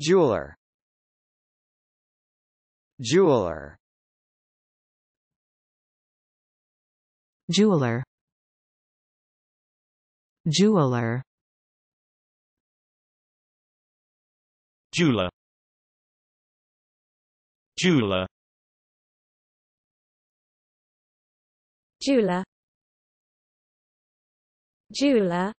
Jeweler Jeweler Jeweler Jeweler Jeweler Jeweler Jeweler Jeweler